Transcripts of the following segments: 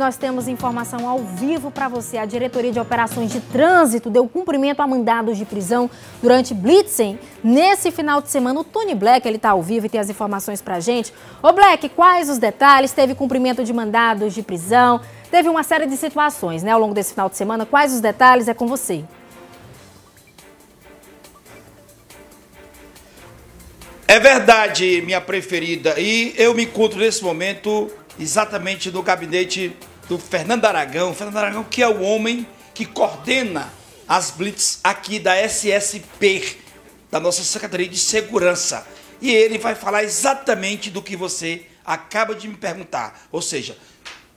Nós temos informação ao vivo para você. A Diretoria de Operações de Trânsito deu cumprimento a mandados de prisão durante Blitzen. Nesse final de semana, o Tony Black ele está ao vivo e tem as informações para gente. Ô Black, quais os detalhes? Teve cumprimento de mandados de prisão? Teve uma série de situações né, ao longo desse final de semana. Quais os detalhes? É com você. É verdade, minha preferida. E eu me encontro nesse momento exatamente no gabinete do Fernando Aragão. Fernando Aragão, que é o homem que coordena as blitz aqui da SSP, da nossa Secretaria de Segurança. E ele vai falar exatamente do que você acaba de me perguntar, ou seja,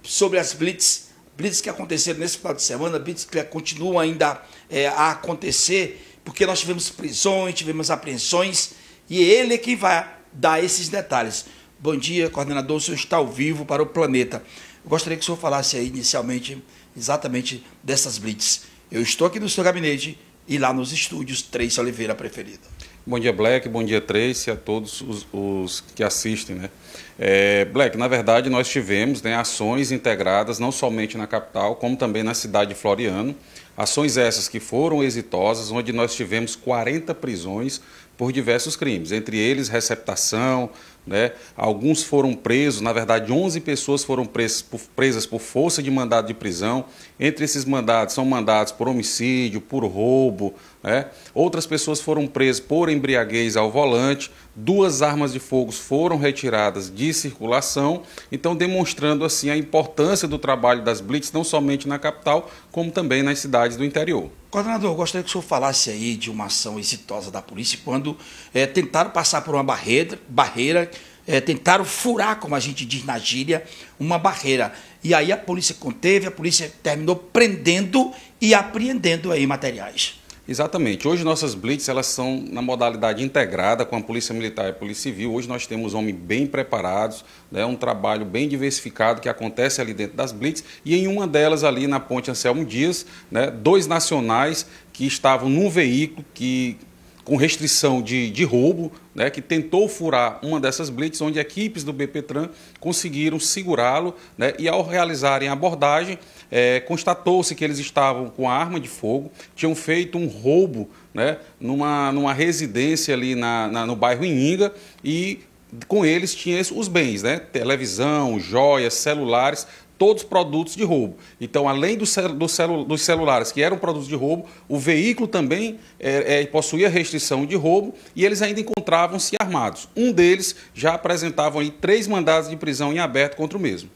sobre as blitz, blitz que aconteceram nesse final de semana, blitz que continuam ainda é, a acontecer, porque nós tivemos prisões, tivemos apreensões, e ele é quem vai dar esses detalhes. Bom dia, coordenador, o senhor está ao vivo para o planeta. Eu gostaria que o senhor falasse aí inicialmente exatamente dessas blitz. Eu estou aqui no seu gabinete e lá nos estúdios, Trace Oliveira preferida. Bom dia, Black. Bom dia, Trace, a todos os, os que assistem. Né? É, Black, na verdade, nós tivemos né, ações integradas não somente na capital, como também na cidade de Floriano. Ações essas que foram exitosas, onde nós tivemos 40 prisões por diversos crimes, entre eles receptação, né? alguns foram presos, na verdade 11 pessoas foram presas por, presas por força de mandado de prisão, entre esses mandados são mandados por homicídio, por roubo, né? outras pessoas foram presas por embriaguez ao volante, Duas armas de fogo foram retiradas de circulação, então demonstrando assim a importância do trabalho das blitz não somente na capital, como também nas cidades do interior. Coordenador, gostaria que o senhor falasse aí de uma ação exitosa da polícia quando é, tentaram passar por uma barreira, barreira é, tentaram furar, como a gente diz na gíria, uma barreira. E aí a polícia conteve, a polícia terminou prendendo e apreendendo aí materiais. Exatamente. Hoje nossas blitz elas são na modalidade integrada com a Polícia Militar e a Polícia Civil. Hoje nós temos homens bem preparados, né, um trabalho bem diversificado que acontece ali dentro das blitz e em uma delas ali na Ponte Anselmo Dias, né, dois nacionais que estavam num veículo que com restrição de, de roubo, né, que tentou furar uma dessas blitz, onde equipes do BPTran conseguiram segurá-lo né, e, ao realizarem a abordagem, é, constatou-se que eles estavam com arma de fogo, tinham feito um roubo né, numa, numa residência ali na, na no bairro Inhinga e com eles tinha os bens, né? televisão, joias, celulares, todos produtos de roubo. Então, além do do celu dos celulares que eram produtos de roubo, o veículo também é, é, possuía restrição de roubo e eles ainda encontravam-se armados. Um deles já apresentava aí três mandados de prisão em aberto contra o mesmo.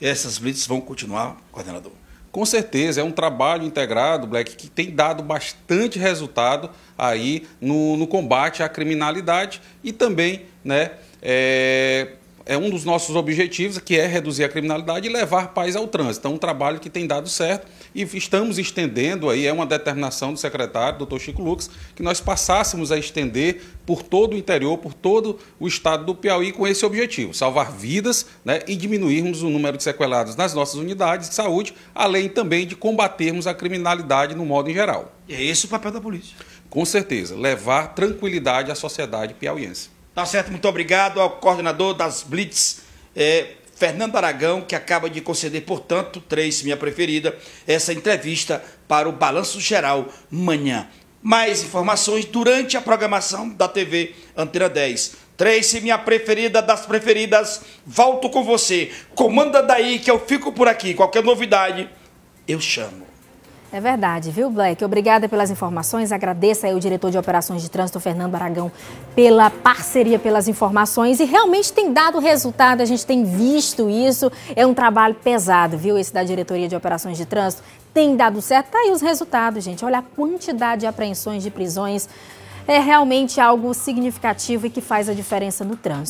E essas blitz vão continuar, coordenador? Com certeza, é um trabalho integrado, Black, que tem dado bastante resultado aí no, no combate à criminalidade e também, né, é, é um dos nossos objetivos, que é reduzir a criminalidade e levar paz ao trânsito. É um trabalho que tem dado certo e estamos estendendo aí, é uma determinação do secretário, doutor Chico Lux, que nós passássemos a estender por todo o interior, por todo o estado do Piauí com esse objetivo, salvar vidas né, e diminuirmos o número de sequelados nas nossas unidades de saúde, além também de combatermos a criminalidade no modo em geral. E é esse o papel da polícia. Com certeza, levar tranquilidade à sociedade piauiense. Tá certo, muito obrigado ao coordenador das Blitz, é, Fernando Aragão, que acaba de conceder, portanto, três, minha preferida, essa entrevista para o Balanço Geral manhã. Mais informações durante a programação da TV Antena 10. Tracy, minha preferida das preferidas, volto com você. Comanda daí que eu fico por aqui. Qualquer novidade, eu chamo. É verdade, viu, Black? Obrigada pelas informações. Agradeço aí o diretor de operações de trânsito, Fernando Aragão, pela parceria, pelas informações. E realmente tem dado resultado, a gente tem visto isso. É um trabalho pesado, viu, esse da diretoria de operações de trânsito. Tem dado certo. Tá aí os resultados, gente. Olha a quantidade de apreensões, de prisões. É realmente algo significativo e que faz a diferença no trânsito.